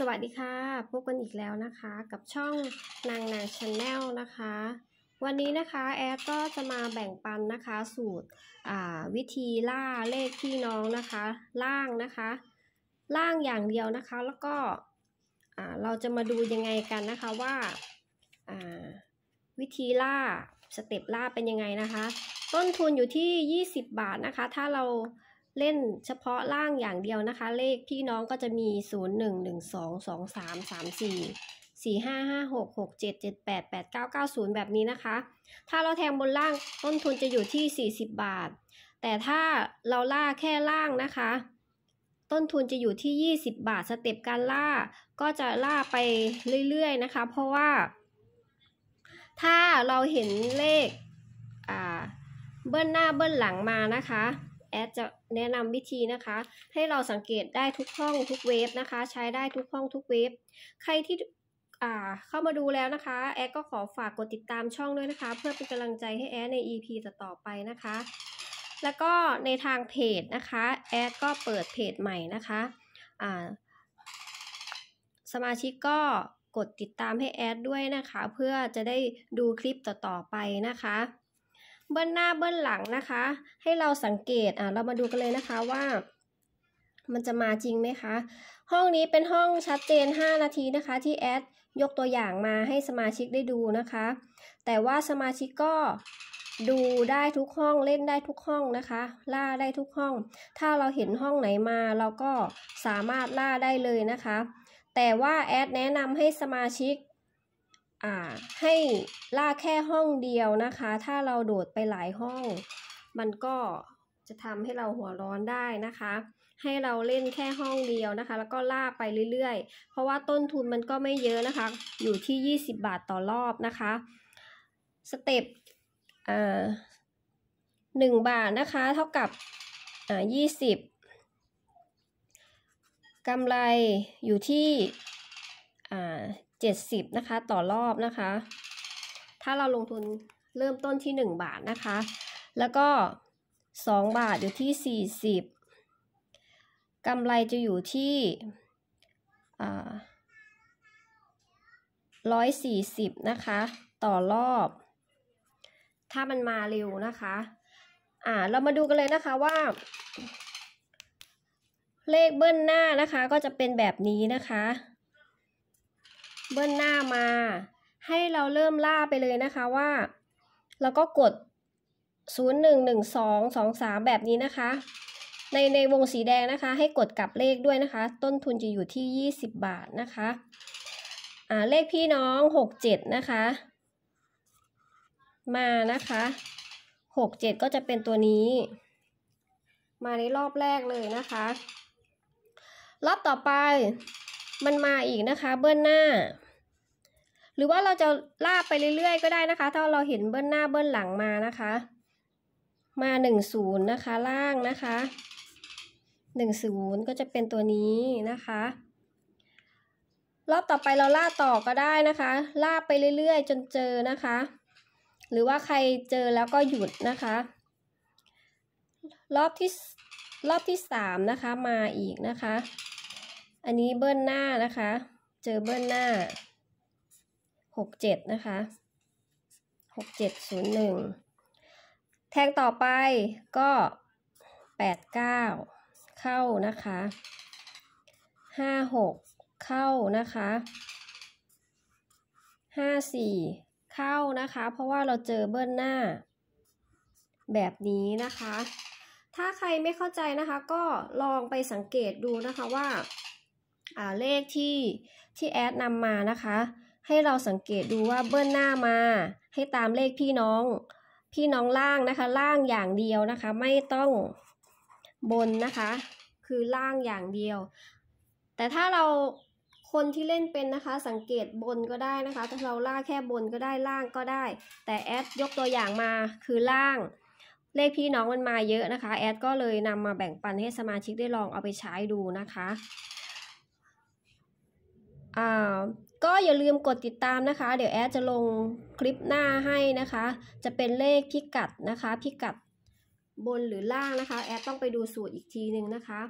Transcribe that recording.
สวัสดีค่ะพบกันอีกแล้วนะคะกับช่องนางนางชาแนลนะคะ วันนี้นะคะ แอดก็จะมาแบ่งปันนะคะ สูตรวิธีล่าเลขพี่น้องนะคะ ล่างนะคะ ล่างอย่างเดียวนะคะ แล้วก็เราจะมาดูยังไงกันนะคะว่าวิธีล่า สเต็ปล่าเป็นยังไงนะคะ ต้นทุนอยู่ที่ 20 บาทนะคะ ถ้าเราเล่นเฉพาะล่างอย่างเดียวนะคะเลขพี่น้องก็จะมี0 1 1 2 2 3 3 4 4 5 5 6 6 7 7 8 8 9 9 0 แบบนี้นะคะ ถ้าเราแทงบนล่างต้นทุนจะอยู่ที่ 40 บาท แต่ถ้าเราล่าแค่ล่างนะคะ ต้นทุนจะอยู่ที่ 20 บาท สเต็ปการล่า ก็จะล่าไปเรื่อยๆนะคะ เพราะว่า ถ้าเราเห็นเลขเบิ้ลหน้าเบิ้ลหลังมานะคะแอดจะแนะนำวิธีนะคะ ให้เราสังเกตได้ทุกห้องทุกเวฟนะคะ ใช้ได้ทุกห้องทุกเวฟใครที่เข้ามาดูแล้วนะคะ แอดก็ขอฝากกดติดตามช่องด้วยนะคะ เพื่อเป็นกำลังใจให้แอดใน EP ต่อๆไปนะคะ แล้วก็ในทางเพจนะคะแอดก็เปิดเพจใหม่นะคะสมาชิกก็กดติดตามให้ แอดด้วยนะคะ เพื่อจะได้ดูคลิปต่อๆไปนะคะเบื้องหน้าเบื้องหลังนะคะ ให้เราสังเกต อ่ะเรามาดูกันเลยนะคะว่า มันจะมาจริงไหมคะ ห้องนี้เป็นห้องชัดเจน 5 นาทีนะคะที่แอดยกตัวอย่างมาให้สมาชิกได้ดูนะคะ แต่ว่าสมาชิกก็ดูได้ทุกห้องเล่นได้ทุกห้องนะคะ ล่าได้ทุกห้อง ถ้าเราเห็นห้องไหนมาเราก็สามารถล่าได้เลยนะคะ แต่ว่าแอดแนะนำให้สมาชิกให้ลากแค่ห้องเดียวนะคะ ถ้าเราโดดไปหลายห้อง มันก็จะทำให้เราหัวร้อนได้นะคะ ให้เราเล่นแค่ห้องเดียวนะคะ แล้วก็ลากไปเรื่อยๆ เพราะว่าต้นทุนมันก็ไม่เยอะนะคะ อยู่ที่ 20 บาทต่อรอบนะคะ สเต็ปหนึ่งบาทนะคะ เท่ากับยี่สิบกำไรอยู่ที่จ็ดสิบนะคะต่อรอบนะคะ ถ้าเราลงทุนเริ่มต้นที่หนึ่งบาทนะคะ แล้วก็สองบาทอยู่ที่สสี่ิบกำไรจะอยู่ที่ร้อยสี่สิบนะคะ ต่อรอบ ถ้ามันมาเร็วนะคะ อ่าเรามาดูกันเลยนะคะว่า เลขเบิ้ลหน้านะคะก็จะเป็นแบบนี้นะคะเบิ้ลหน้ามาให้เราเริ่มล่าไปเลยนะคะว่า เราก็กด 0 1 1 2 2 3 แบบนี้นะคะ ในในวงสีแดงนะคะให้กดกลับเลขด้วยนะคะ ต้นทุนจะอยู่ที่ 20 บาทนะคะ อ่าเลขพี่น้อง 67 นะคะ มานะคะ 67 ก็จะเป็นตัวนี้ มาในรอบแรกเลยนะคะรอบต่อไปมันมาอีกนะคะเบื้องหน้า หรือว่าเราจะลากไปเรื่อยๆ ก็ได้นะคะ ถ้าเราเห็นเบื้องหน้าเบื้องหลังมานะคะ มาหนึ่งศูนย์นะคะ ล่างนะคะหนึ่งศูนย์ก็จะเป็นตัวนี้นะคะ รอบต่อไปเราลากต่อก็ได้นะคะลากไปเรื่อยๆ จนเจอนะคะ หรือว่าใครเจอแล้วก็หยุดนะคะ รอบ ที่ รอบที่สามนะคะมาอีกนะคะอันนี้เบิ้ลหน้านะคะ เจอเบิ้ลหน้าหกเจ็ดนะคะหกเจ็ดศูนย์หนึ่งแทงต่อไปก็แปดเก้าเข้านะคะห้าหกเข้านะคะห้าสี่เข้านะคะเพราะว่าเราเจอเบิ้ลหน้า แบบนี้นะคะ ถ้าใครไม่เข้าใจนะคะก็ลองไปสังเกตดูนะคะว่าเลขที่ที่แอดนำมานะคะ ให้เราสังเกตดูว่าเบิ้ลหน้ามา ให้ตามเลขพี่น้อง พี่น้องล่างนะคะ ล่างอย่างเดียวนะคะ ไม่ต้องบนนะคะ คือล่างอย่างเดียว แต่ถ้าเราคนที่เล่นเป็นนะคะสังเกตบนก็ได้นะคะถ้าเราล่าแค่บนก็ได้ล่างก็ได้ แต่แอดยกตัวอย่างมาคือล่าง เลขพี่น้องมันมาเยอะนะคะแอดก็เลยนำมาแบ่งปันให้สมาชิกได้ลองเอาไปใช้ดูนะคะอ่า ก็อย่าลืมกดติดตามนะคะ เดี๋ยวแอดจะลงคลิปหน้าให้นะคะ จะเป็นเลขพิกัดนะคะ พิกัดบนหรือล่างนะคะ แอดต้องไปดูสูตรอีกทีหนึ่งนะคะ